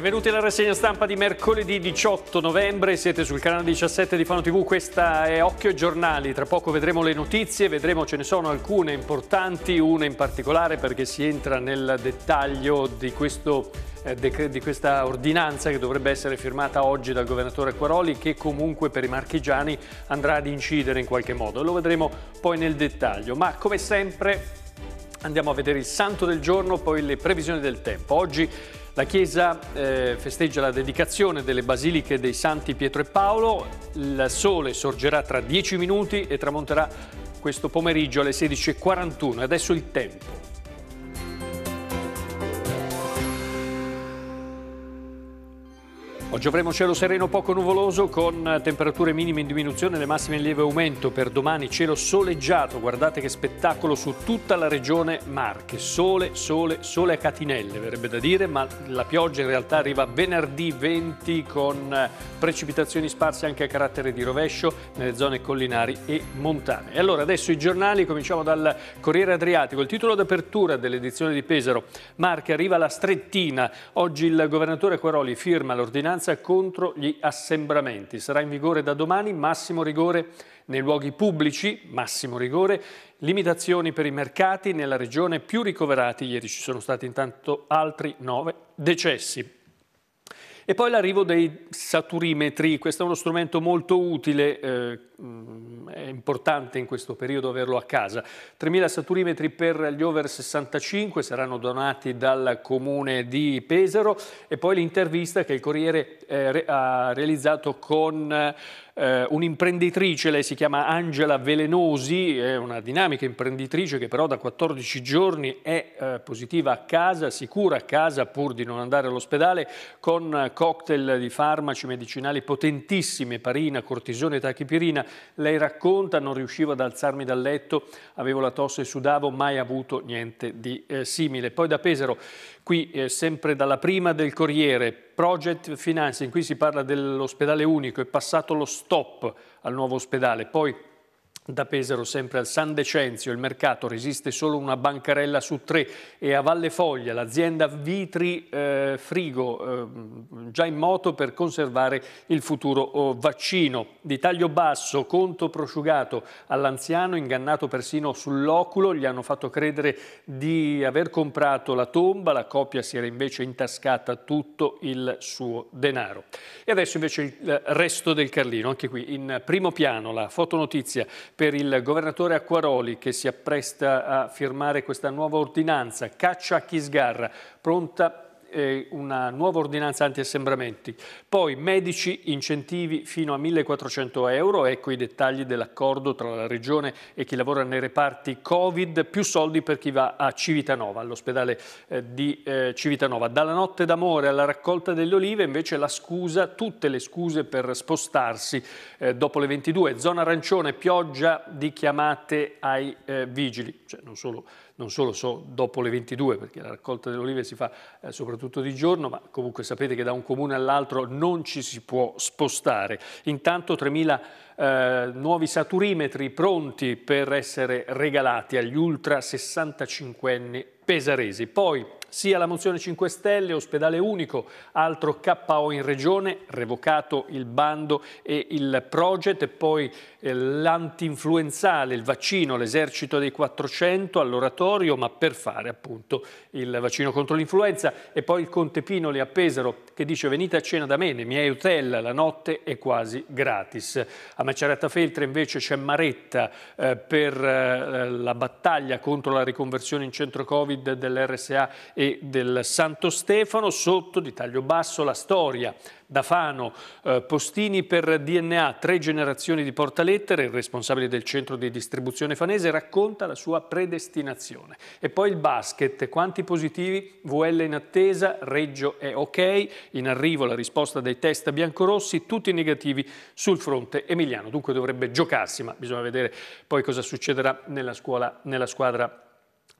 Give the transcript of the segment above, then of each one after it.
Benvenuti alla rassegna stampa di mercoledì 18 novembre, siete sul canale 17 di Fano TV, questa è Occhio ai Giornali, tra poco vedremo le notizie, vedremo ce ne sono alcune importanti, una in particolare perché si entra nel dettaglio di, questo, eh, di questa ordinanza che dovrebbe essere firmata oggi dal governatore Acquaroli che comunque per i marchigiani andrà ad incidere in qualche modo, lo vedremo poi nel dettaglio, ma come sempre Andiamo a vedere il santo del giorno, poi le previsioni del tempo. Oggi la Chiesa eh, festeggia la dedicazione delle basiliche dei Santi Pietro e Paolo. Il sole sorgerà tra 10 minuti e tramonterà questo pomeriggio alle 16.41. Adesso il tempo. Oggi avremo cielo sereno poco nuvoloso con temperature minime in diminuzione e le massime in lieve aumento. Per domani cielo soleggiato, guardate che spettacolo su tutta la regione Marche. Sole, sole, sole a catinelle verrebbe da dire, ma la pioggia in realtà arriva venerdì 20 con eh, precipitazioni sparse anche a carattere di rovescio nelle zone collinari e montane. E allora adesso i giornali, cominciamo dal Corriere Adriatico. Il titolo d'apertura dell'edizione di Pesaro, Marche arriva la strettina. Oggi il governatore Quaroli firma l'ordinanza sicurezza contro gli assembramenti. Sarà in vigore da domani massimo rigore nei luoghi pubblici, massimo rigore, limitazioni per i mercati nella regione più ricoverati. Ieri ci sono stati intanto altri nove decessi. E poi l'arrivo dei saturimetri, questo è uno strumento molto utile, eh, mm, è importante in questo periodo averlo a casa. 3.000 saturimetri per gli over 65 saranno donati dal comune di Pesaro e poi l'intervista che il Corriere eh, ha realizzato con eh, un'imprenditrice, lei si chiama Angela Velenosi, è una dinamica imprenditrice che però da 14 giorni è eh, positiva a casa, sicura a casa pur di non andare all'ospedale, con cocktail di farmaci medicinali potentissimi, parina, cortisone e tachipirina. Lei racconta, non riuscivo ad alzarmi dal letto, avevo la tosse e sudavo, mai avuto niente di eh, simile. Poi da Pesaro Qui eh, sempre dalla prima del Corriere, Project Financing, qui si parla dell'ospedale unico, è passato lo stop al nuovo ospedale, poi da Pesaro sempre al San Decenzio il mercato resiste solo una bancarella su tre e a Valle Foglia l'azienda Vitri eh, Frigo eh, già in moto per conservare il futuro oh, vaccino. Di taglio basso, conto prosciugato all'anziano ingannato persino sull'oculo, gli hanno fatto credere di aver comprato la tomba, la coppia si era invece intascata tutto il suo denaro. E adesso invece il resto del Carlino, anche qui in primo piano la fotonotizia per il governatore Acquaroli che si appresta a firmare questa nuova ordinanza, caccia a chi sgarra, pronta eh, una nuova ordinanza anti-assembramenti, poi medici incentivi fino a 1.400 euro, ecco i dettagli dell'accordo tra la Regione e chi lavora nei reparti Covid, più soldi per chi va a Civitanova, all'ospedale eh, di eh, Civitanova. Dalla notte d'amore alla raccolta delle olive invece la scusa, tutte le scuse per spostarsi eh, dopo le 22, zona arancione, pioggia di chiamate ai eh, vigili, cioè non solo non solo so dopo le 22, perché la raccolta delle olive si fa eh, soprattutto di giorno, ma comunque sapete che da un comune all'altro non ci si può spostare. Intanto 3.000 eh, nuovi saturimetri pronti per essere regalati agli ultra 65 anni pesaresi. Poi sia la mozione 5 Stelle, ospedale unico, altro KO in regione, revocato il bando e il project, e poi eh, l'antinfluenzale, il vaccino, l'esercito dei 400 all'oratorio, ma per fare appunto il vaccino contro l'influenza, e poi il Conte Pinoli a Pesaro che dice venite a cena da me, nei miei hotel, la notte è quasi gratis. A Macerata Feltre invece c'è Maretta eh, per eh, la battaglia contro la riconversione in centro Covid Covid dell'RSA e del Santo Stefano, sotto di taglio basso la storia. Da Fano, eh, Postini per DNA, tre generazioni di portalettere, il responsabile del centro di distribuzione fanese racconta la sua predestinazione. E poi il basket, quanti positivi, VL in attesa, Reggio è ok, in arrivo la risposta dei test biancorossi, tutti negativi sul fronte emiliano, dunque dovrebbe giocarsi, ma bisogna vedere poi cosa succederà nella, scuola, nella squadra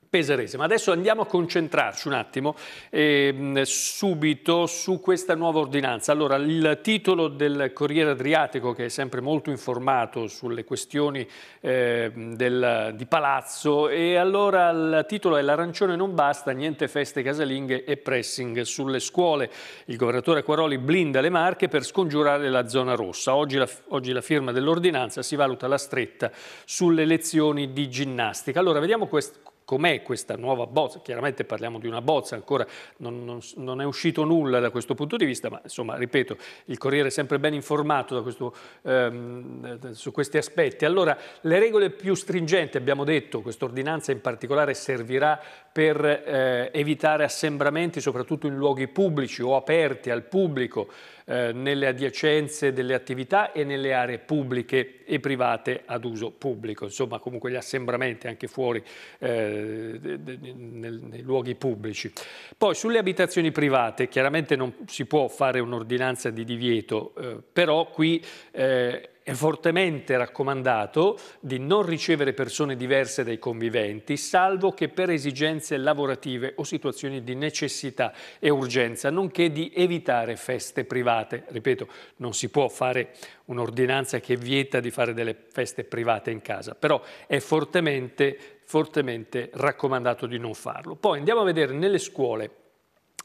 pesarese. Ma adesso andiamo a concentrarci un attimo ehm, subito su questa nuova ordinanza. Allora, il titolo del Corriere Adriatico, che è sempre molto informato sulle questioni eh, del, di Palazzo, e allora il titolo è L'arancione non basta, niente feste casalinghe e pressing sulle scuole. Il governatore Quaroli blinda le marche per scongiurare la zona rossa. Oggi la, oggi la firma dell'ordinanza si valuta la stretta sulle lezioni di ginnastica. Allora, vediamo questo com'è questa nuova bozza, chiaramente parliamo di una bozza, ancora non, non, non, è uscito nulla da questo punto di vista, ma insomma, ripeto, il Corriere è sempre ben informato questo, ehm, su questi aspetti. Allora, le regole più stringenti, abbiamo detto, quest'ordinanza in particolare servirà per eh, evitare assembramenti, soprattutto in luoghi pubblici o aperti al pubblico, eh, nelle adiacenze delle attività e nelle aree pubbliche e private ad uso pubblico, insomma comunque gli assembramenti anche fuori eh, nel, nei luoghi pubblici. Poi sulle abitazioni private chiaramente non si può fare un'ordinanza di divieto, eh, però qui eh, è fortemente raccomandato di non ricevere persone diverse dai conviventi, salvo che per esigenze lavorative o situazioni di necessità e urgenza, nonché di evitare feste private. Ripeto, non si può fare un'ordinanza che vieta di fare delle feste private in casa, però è fortemente, fortemente raccomandato di non farlo. Poi andiamo a vedere nelle scuole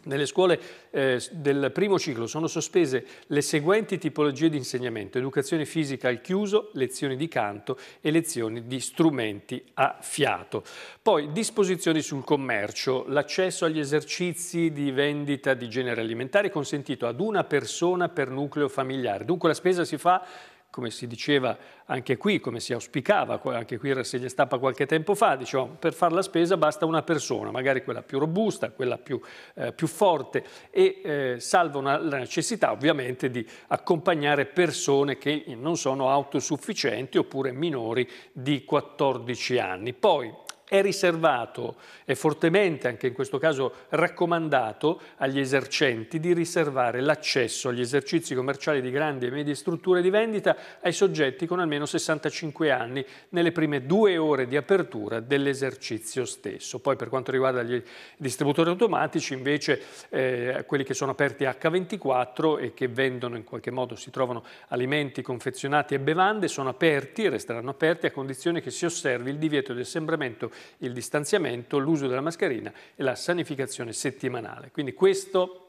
nelle scuole eh, del primo ciclo sono sospese le seguenti tipologie di insegnamento, educazione fisica al chiuso, lezioni di canto e lezioni di strumenti a fiato. Poi disposizioni sul commercio, l'accesso agli esercizi di vendita di genere alimentare consentito ad una persona per nucleo familiare, dunque la spesa si fa come si diceva anche qui, come si auspicava anche qui in rassegna stampa qualche tempo fa, diciamo, per fare la spesa basta una persona, magari quella più robusta, quella più, eh, più forte e eh, salva una, la necessità ovviamente di accompagnare persone che non sono autosufficienti oppure minori di 14 anni. Poi è riservato, è fortemente anche in questo caso raccomandato agli esercenti di riservare l'accesso agli esercizi commerciali di grandi e medie strutture di vendita ai soggetti con almeno 65 anni nelle prime due ore di apertura dell'esercizio stesso. Poi per quanto riguarda gli distributori automatici invece eh, quelli che sono aperti H24 e che vendono in qualche modo, si trovano alimenti, confezionati e bevande sono aperti e resteranno aperti a condizione che si osservi il divieto di assembramento il distanziamento, l'uso della mascherina e la sanificazione settimanale. Quindi questo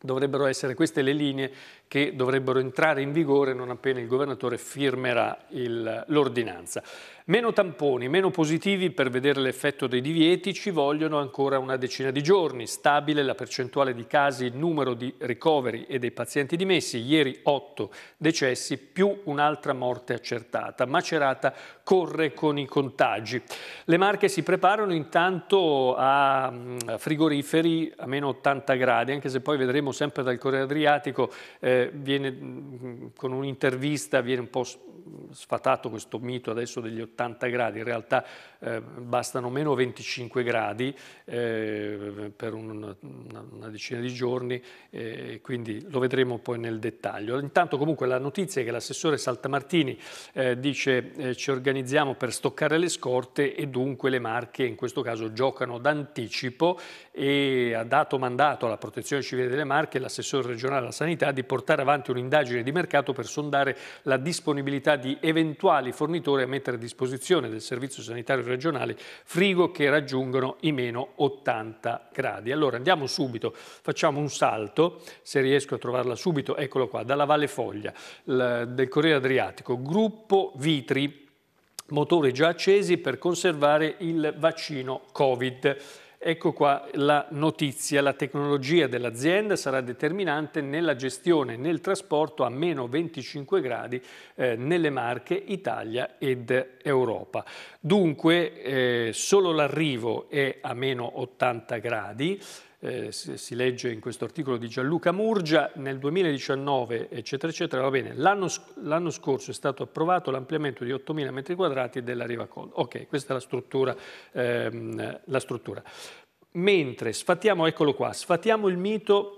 dovrebbero essere queste le linee che dovrebbero entrare in vigore non appena il governatore firmerà l'ordinanza. Meno tamponi, meno positivi per vedere l'effetto dei divieti, ci vogliono ancora una decina di giorni. Stabile la percentuale di casi, il numero di ricoveri e dei pazienti dimessi, ieri 8 decessi più un'altra morte accertata. Macerata corre con i contagi. Le marche si preparano intanto a mm, frigoriferi a meno 80 gradi, anche se poi vedremo sempre dal Corriere Adriatico, eh, viene, mm, con un'intervista viene un po' sfatato questo mito adesso degli 80 70 gradi, in realtà eh, bastano meno 25 gradi eh, per un, una, una, decina di giorni, eh, quindi lo vedremo poi nel dettaglio. Intanto comunque la notizia è che l'assessore Saltamartini eh, dice eh, ci organizziamo per stoccare le scorte e dunque le marche in questo caso giocano d'anticipo e ha dato mandato alla protezione civile delle marche l'assessore regionale alla sanità di portare avanti un'indagine di mercato per sondare la disponibilità di eventuali fornitori a mettere a disposizione disposizione del Servizio Sanitario Regionale frigo che raggiungono i meno 80 gradi. Allora andiamo subito, facciamo un salto, se riesco a trovarla subito, eccolo qua, dalla Valle Foglia del Corriere Adriatico, gruppo Vitri, motori già accesi per conservare il vaccino Covid. Ecco qua la notizia, la tecnologia dell'azienda sarà determinante nella gestione, nel trasporto a meno 25 gradi eh, nelle Marche, Italia ed Europa. Dunque eh, solo l'arrivo è a meno 80 gradi, eh, si legge in questo articolo di Gianluca Murgia, nel 2019 eccetera eccetera, va bene, l'anno, scorso è stato approvato l'ampliamento di 8.000 metri quadrati della Riva Collo. Ok, questa è la struttura, ehm, la struttura. Mentre sfatiamo, eccolo qua, sfatiamo il mito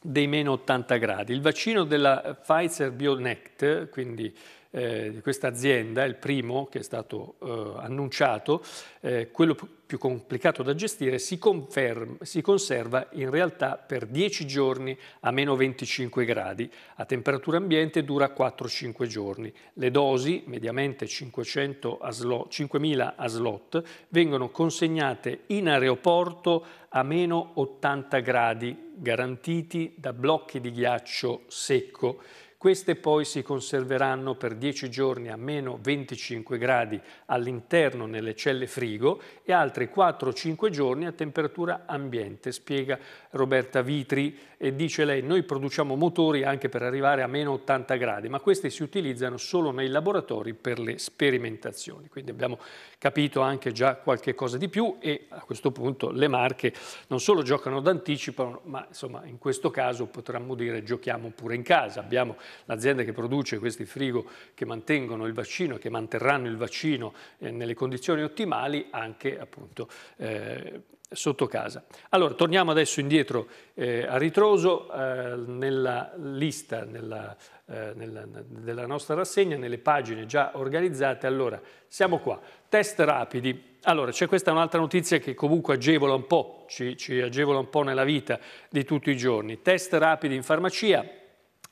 dei meno 80 gradi. Il vaccino della Pfizer-BioNTech, quindi eh, di questa azienda, il primo che è stato eh, annunciato, eh, quello più complicato da gestire, si, conferma, si conserva in realtà per 10 giorni a meno 25 gradi, a temperatura ambiente dura 4-5 giorni. Le dosi, mediamente 500 a slot, 5.000 a slot, vengono consegnate in aeroporto a meno 80 gradi, garantiti da blocchi di ghiaccio secco queste poi si conserveranno per 10 giorni a meno 25 gradi all'interno nelle celle frigo e altri 4-5 giorni a temperatura ambiente, spiega Roberta Vitri e dice lei noi produciamo motori anche per arrivare a meno 80 gradi, ma questi si utilizzano solo nei laboratori per le sperimentazioni. Quindi abbiamo capito anche già qualche cosa di più e a questo punto le marche non solo giocano d'anticipo, ma insomma in questo caso potremmo dire giochiamo pure in casa. Abbiamo l'azienda che produce questi frigo che mantengono il vaccino, che manterranno il vaccino eh, nelle condizioni ottimali anche appunto eh, sotto casa. Allora torniamo adesso indietro eh, a ritroso eh, nella lista, nella eh, nella, della nostra rassegna, nelle pagine già organizzate. Allora, siamo qua. Test rapidi. Allora, c'è questa un'altra notizia che comunque agevola un po', ci, ci agevola un po' nella vita di tutti i giorni. Test rapidi in farmacia,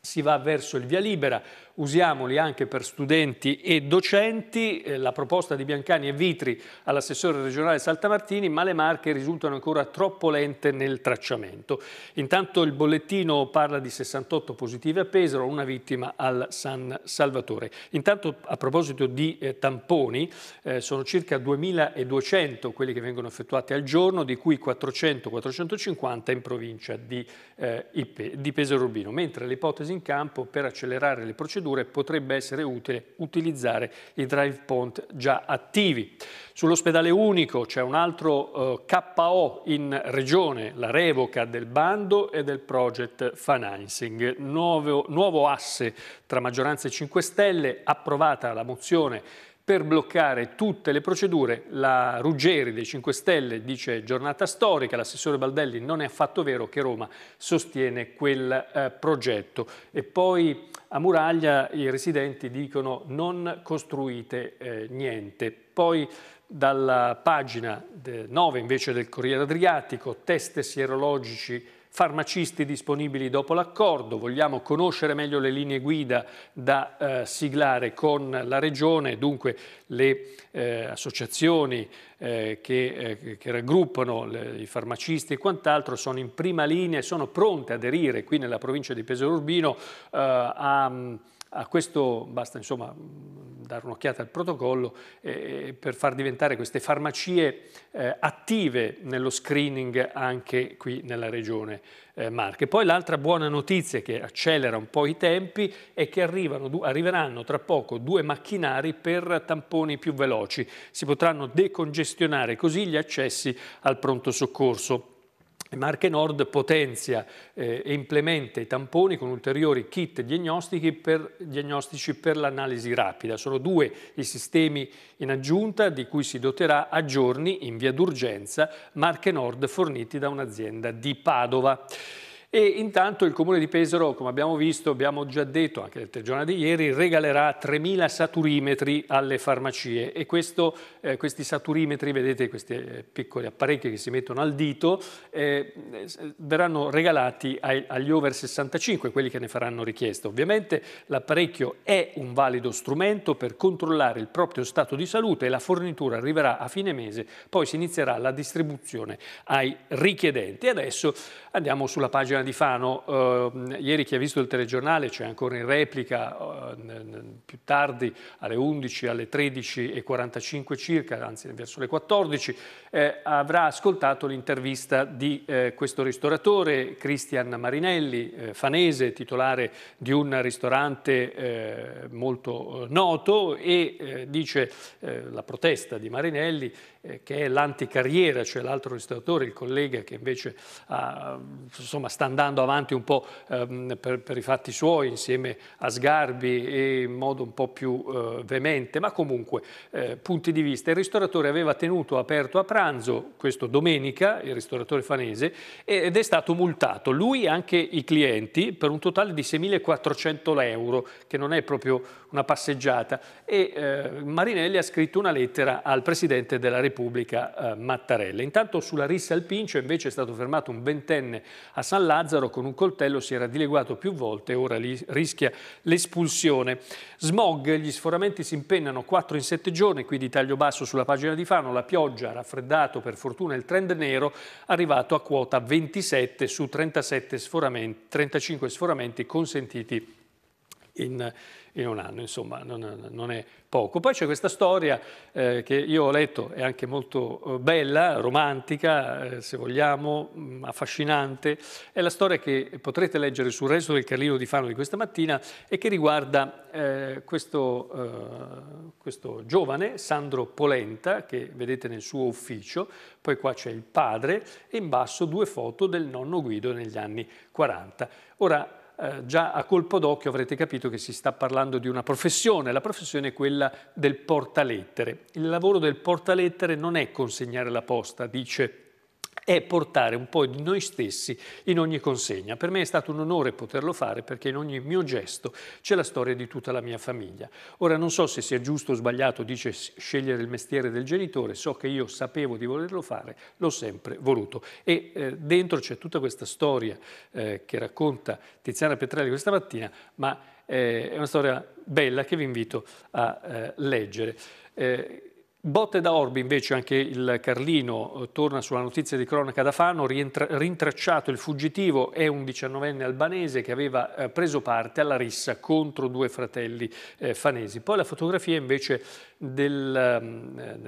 si va verso il via libera, usiamoli anche per studenti e docenti. Eh, la proposta di Biancani e Vitri all'assessore regionale Saltamartini, ma le marche risultano ancora troppo lente nel tracciamento. Intanto il bollettino parla di 68 positive a Pesaro, una vittima al San Salvatore. Intanto a proposito di eh, tamponi, eh, sono circa 2.200 quelli che vengono effettuati al giorno, di cui 400-450 in provincia di, eh, di Pesaro Urbino, mentre l'ipotesi in campo per accelerare le procedure procedure potrebbe essere utile utilizzare i drive point già attivi. Sull'ospedale unico c'è un altro eh, KO in regione, la revoca del bando e del project financing. Nuovo, nuovo asse tra maggioranza e 5 Stelle, approvata la mozione per bloccare tutte le procedure. La Ruggeri dei 5 Stelle dice giornata storica, l'assessore Baldelli non è affatto vero che Roma sostiene quel eh, progetto. E poi a Muraglia i residenti dicono non costruite eh, niente. Poi dalla pagina 9 invece del Corriere Adriatico, test sierologici farmacisti disponibili dopo l'accordo, vogliamo conoscere meglio le linee guida da eh, siglare con la Regione, dunque le eh, associazioni eh, che, eh, che, raggruppano le, i farmacisti e quant'altro sono in prima linea e sono pronte ad aderire qui nella provincia di Pesaro Urbino eh, a a questo basta insomma, mm, dare un'occhiata al protocollo eh, per far diventare queste farmacie eh, attive nello screening anche qui nella regione eh, Marche. Poi l'altra buona notizia che accelera un po' i tempi è che arrivano, arriveranno tra poco due macchinari per tamponi più veloci. Si potranno decongestionare così gli accessi al pronto soccorso. Marche Nord potenzia eh, e implementa i tamponi con ulteriori kit diagnostici per, diagnostici per l'analisi rapida. Sono due i sistemi in aggiunta di cui si doterà a giorni in via d'urgenza Marche Nord forniti da un'azienda di Padova. E intanto il Comune di Pesaro, come abbiamo visto, abbiamo già detto anche nel telegiornale di ieri, regalerà 3.000 saturimetri alle farmacie e questo, eh, questi saturimetri, vedete questi eh, piccoli apparecchi che si mettono al dito, eh, verranno regalati ai, agli over 65, quelli che ne faranno richiesta. Ovviamente l'apparecchio è un valido strumento per controllare il proprio stato di salute e la fornitura arriverà a fine mese, poi si inizierà la distribuzione ai richiedenti. E adesso andiamo sulla pagina settimana di Fano, eh, ieri chi ha visto il telegiornale, c'è cioè ancora in replica, eh, più tardi alle 11, alle 13.45 circa, anzi verso le 14, eh, avrà ascoltato l'intervista di eh, questo ristoratore, Cristian Marinelli, eh, fanese, titolare di un ristorante eh, molto noto e dice la protesta di Marinelli eh, che è l'anticarriera, cioè l'altro ristoratore, il collega che invece ha, ah, insomma, sta andando avanti un po' ehm, per, per, i fatti suoi insieme a Sgarbi e in modo un po' più eh, veemente, ma comunque eh, punti di vista. Il ristoratore aveva tenuto aperto a pranzo questo domenica, il ristoratore fanese, ed è stato multato, lui e anche i clienti, per un totale di 6.400 euro, che non è proprio una passeggiata. E eh, Marinelli ha scritto una lettera al Presidente della Repubblica Repubblica eh, Mattarella. Intanto sulla rissa al Pincio invece è stato fermato un ventenne a San Lazzaro con un coltello, si era dileguato più volte e ora rischia l'espulsione. Smog, gli sforamenti si impennano 4 in 7 giorni, qui di taglio basso sulla pagina di Fano, la pioggia ha raffreddato per fortuna il trend nero, arrivato a quota 27 su 37 sforamenti, 35 sforamenti consentiti in, in un anno, insomma non, non, è poco. Poi c'è questa storia eh, che io ho letto, è anche molto eh, bella, romantica, eh, se vogliamo, mh, mm, affascinante, è la storia che potrete leggere sul resto del Carlino di Fano di questa mattina e che riguarda eh, questo, eh, questo giovane, Sandro Polenta, che vedete nel suo ufficio, poi qua c'è il padre e in basso due foto del nonno Guido negli anni 40. Ora, eh, già a colpo d'occhio avrete capito che si sta parlando di una professione, la professione è quella del portalettere. Il lavoro del portalettere non è consegnare la posta, dice è portare un po' di noi stessi in ogni consegna. Per me è stato un onore poterlo fare perché in ogni mio gesto c'è la storia di tutta la mia famiglia. Ora non so se sia giusto o sbagliato dice scegliere il mestiere del genitore, so che io sapevo di volerlo fare, l'ho sempre voluto e eh, dentro c'è tutta questa storia eh, che racconta Tiziana Petrelli questa mattina, ma eh, è una storia bella che vi invito a eh, leggere. Eh, Botte da Orbi invece anche il Carlino eh, torna sulla notizia di cronaca da Fano, rintracciato il fuggitivo è un diciannovenne albanese che aveva eh, preso parte alla rissa contro due fratelli eh, fanesi. Poi la fotografia invece del, ehm, eh,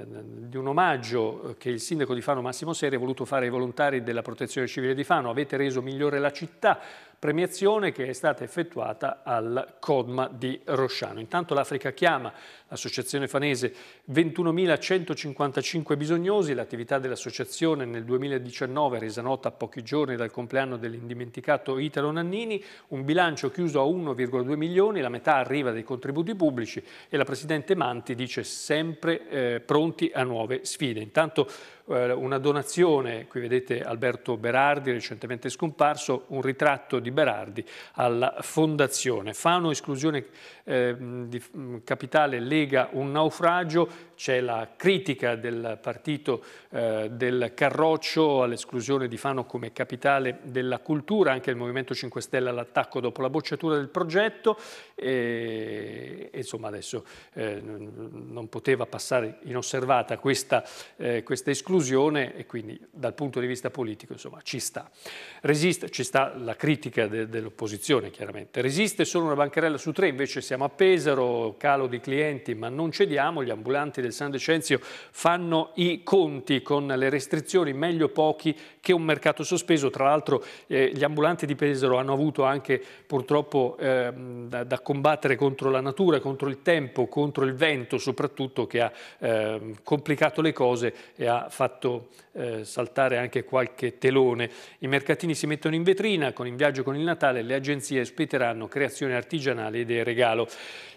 di un omaggio eh, che il sindaco di Fano Massimo Seri ha voluto fare ai volontari della protezione civile di Fano, avete reso migliore la città, premiazione che è stata effettuata al CODMA di Rosciano. Intanto l'Africa Chiama, l'associazione fanese, 21.155 bisognosi, l'attività dell'associazione nel 2019 resa nota a pochi giorni dal compleanno dell'indimenticato Italo Nannini, un bilancio chiuso a 1,2 milioni, la metà arriva dai contributi pubblici e la Presidente Manti dice sempre eh, pronti a nuove sfide. Intanto eh, una donazione, qui vedete Alberto Berardi, recentemente scomparso, un ritratto di Berardi alla Fondazione. Fano, esclusione eh, di, mm, capitale, lega un naufragio, c'è la critica del partito eh, del Carroccio all'esclusione di Fano come capitale della cultura, anche il Movimento 5 Stelle all'attacco dopo la bocciatura del progetto e, insomma adesso eh, non poteva passare inosservata questa, eh, questa esclusione esclusione e quindi dal punto di vista politico insomma ci sta. Resiste, ci sta la critica de, dell'opposizione chiaramente, resiste solo una bancarella su tre, invece siamo a Pesaro, calo di clienti ma non cediamo, gli ambulanti del San Decenzio fanno i conti con le restrizioni, meglio pochi che un mercato sospeso, tra l'altro eh, gli ambulanti di Pesaro hanno avuto anche purtroppo eh, da, da, combattere contro la natura, contro il tempo, contro il vento soprattutto che ha eh, complicato le cose e ha fatto fatto eh, saltare anche qualche telone. I mercatini si mettono in vetrina, con In viaggio con il Natale le agenzie ospiteranno creazioni artigianali ed è regalo.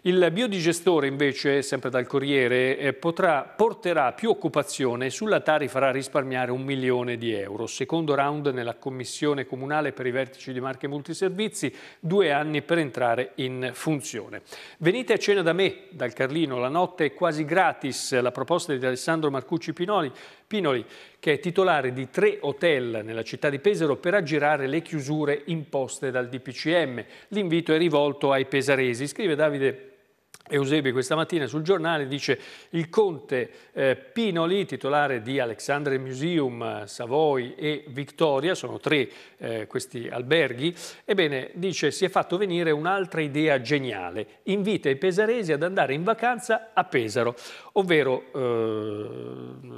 Il biodigestore invece, sempre dal Corriere, eh, potrà, porterà più occupazione, e sulla Tari farà risparmiare un milione di euro. Secondo round nella Commissione Comunale per i Vertici di Marche Multiservizi, due anni per entrare in funzione. Venite a cena da me, dal Carlino, la notte è quasi gratis, la proposta di Alessandro Marcucci Pinoli Pinoli, che è titolare di tre hotel nella città di Pesaro per aggirare le chiusure imposte dal DPCM. L'invito è rivolto ai pesaresi, scrive Davide Eusebi questa mattina sul giornale dice il conte eh, Pinoli, titolare di Alexandre Museum, Savoy e Victoria, sono tre eh, questi alberghi, ebbene dice si è fatto venire un'altra idea geniale, invita i pesaresi ad andare in vacanza a Pesaro, ovvero eh,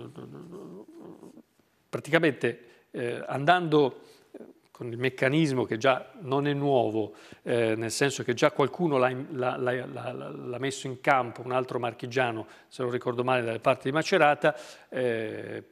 praticamente eh, andando eh, con il meccanismo che già non è nuovo, eh, nel senso che già qualcuno l'ha, l'ha, l'ha, l'ha, messo in campo, un altro marchigiano, se non ricordo male, dalle parti di Macerata, eh,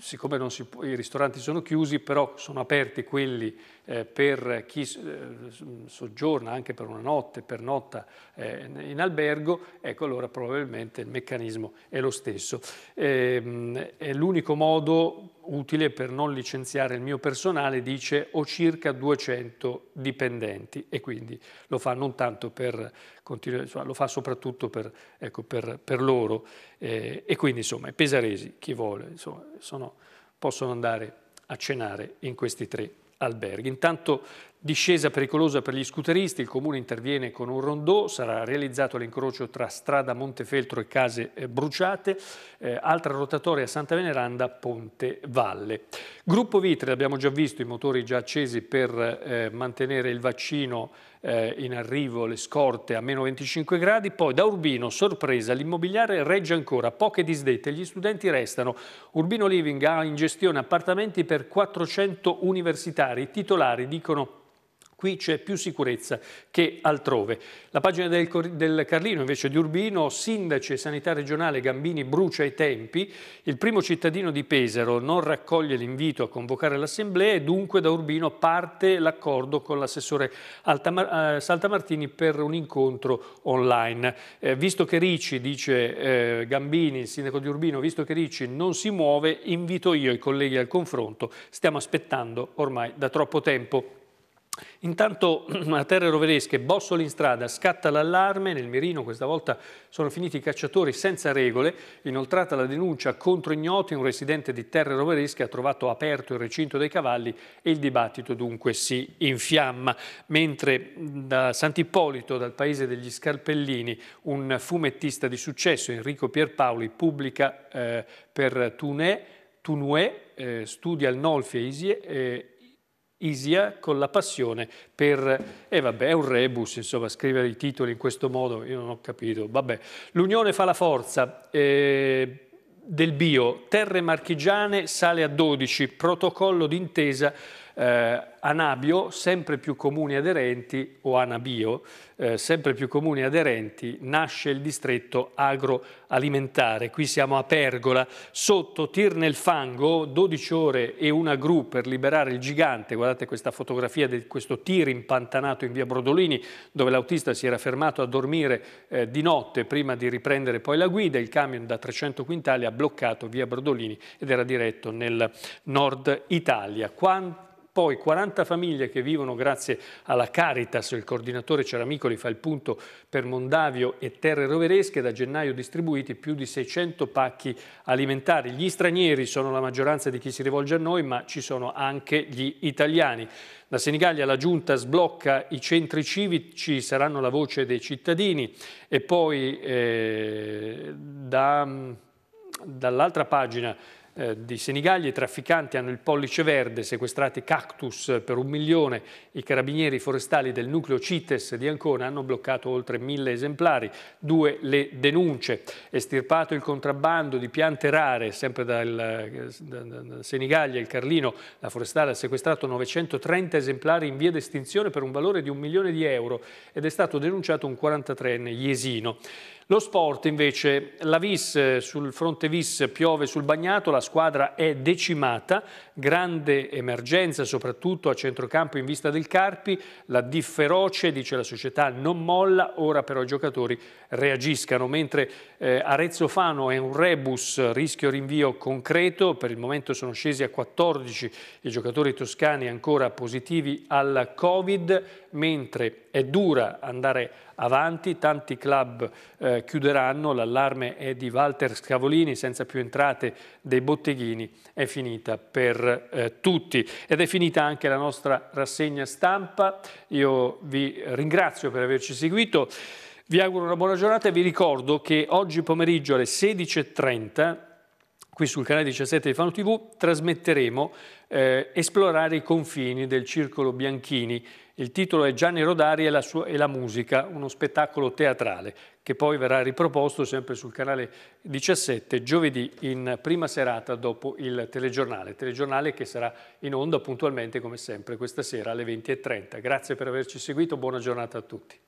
siccome si può, i ristoranti sono chiusi, però sono aperti quelli eh, per chi eh, soggiorna anche per una notte, per notta eh, in albergo, ecco allora probabilmente il meccanismo è lo stesso. Ehm, è l'unico modo utile per non licenziare il mio personale, dice ho circa 200 dipendenti e quindi lo fa non tanto per continuare, lo fa soprattutto per, ecco, per, per loro eh, e quindi insomma i pesaresi, chi vuole, insomma, sono, possono andare a cenare in questi tre alberghi. Intanto Discesa pericolosa per gli scooteristi, il comune interviene con un rondò, sarà realizzato l'incrocio tra strada Montefeltro e case eh, bruciate, eh, altra rotatoria Santa Veneranda, Ponte Valle. Gruppo Vitre, abbiamo già visto, i motori già accesi per eh, mantenere il vaccino eh, in arrivo, le scorte a meno 25 gradi, poi da Urbino, sorpresa, l'immobiliare regge ancora, poche disdette, gli studenti restano. Urbino Living ha in gestione appartamenti per 400 universitari, i titolari dicono Qui c'è più sicurezza che altrove. La pagina del, del, Carlino invece di Urbino, sindaci e sanità regionale Gambini brucia i tempi, il primo cittadino di Pesaro non raccoglie l'invito a convocare l'assemblea e dunque da Urbino parte l'accordo con l'assessore eh, Saltamartini per un incontro online. Eh, visto che Ricci, dice eh, Gambini, il sindaco di Urbino, visto che Ricci non si muove, invito io i colleghi al confronto, stiamo aspettando ormai da troppo tempo. Intanto a Terre Roveresche, bossoli in strada, scatta l'allarme, nel mirino questa volta sono finiti i cacciatori senza regole, inoltrata la denuncia contro ignoti, un residente di Terre Roveresche ha trovato aperto il recinto dei cavalli e il dibattito dunque si infiamma, mentre da Sant'Ippolito, dal paese degli Scarpellini, un fumettista di successo, Enrico Pierpaoli, pubblica eh, per Tunè, Tunue, eh, studia al Nolfi e Isie, eh, Isia con la passione per, e eh vabbè è un rebus insomma scrivere i titoli in questo modo io non ho capito, vabbè l'unione fa la forza eh, del bio, terre marchigiane sale a 12, protocollo d'intesa eh, anabio sempre più comuni aderenti o anabio eh, sempre più comuni aderenti nasce il distretto agroalimentare. Qui siamo a Pergola, sotto tir nel fango, 12 ore e una gru per liberare il gigante. Guardate questa fotografia di questo tir impantanato in via Brodolini dove l'autista si era fermato a dormire eh, di notte prima di riprendere poi la guida. Il camion da 300 quintali ha bloccato via Brodolini ed era diretto nel nord Italia. Quanto poi 40 famiglie che vivono grazie alla Caritas, il coordinatore Ceramicoli fa il punto per Mondavio e Terre Roveresche, da gennaio distribuiti più di 600 pacchi alimentari. Gli stranieri sono la maggioranza di chi si rivolge a noi, ma ci sono anche gli italiani. Da Senigallia la Giunta sblocca i centri civici, saranno la voce dei cittadini e poi eh, da, dall'altra pagina eh, di Senigallia, i trafficanti hanno il pollice verde, sequestrati cactus per un milione, i carabinieri forestali del nucleo CITES di Ancona hanno bloccato oltre mille esemplari, due le denunce, estirpato il contrabbando di piante rare, sempre dal, dal eh, Senigallia, il Carlino, la forestale ha sequestrato 930 esemplari in via d'estinzione per un valore di un milione di euro ed è stato denunciato un 43enne Iesino. Lo sport invece, la vis eh, sul fronte vis piove sul bagnato, la squadra è decimata, grande emergenza soprattutto a centrocampo in vista del Carpi, la di feroce, dice la società, non molla, ora però i giocatori reagiscano, mentre eh, Arezzo Fano è un rebus, rischio rinvio concreto, per il momento sono scesi a 14 i giocatori toscani ancora positivi al Covid, mentre è dura andare avanti, tanti club eh, chiuderanno, l'allarme è di Walter Scavolini, senza più entrate dei botteghini, è finita per eh, tutti. Ed è finita anche la nostra rassegna stampa, io vi ringrazio per averci seguito, vi auguro una buona giornata e vi ricordo che oggi pomeriggio alle 16.30 qui sul canale 17 di Fano TV trasmetteremo eh, esplorare i confini del Circolo Bianchini il titolo è Gianni Rodari e la, sua, e la, musica, uno spettacolo teatrale che poi verrà riproposto sempre sul canale 17 giovedì in prima serata dopo il telegiornale, telegiornale che sarà in onda puntualmente come sempre questa sera alle 20.30. Grazie per averci seguito, buona giornata a tutti.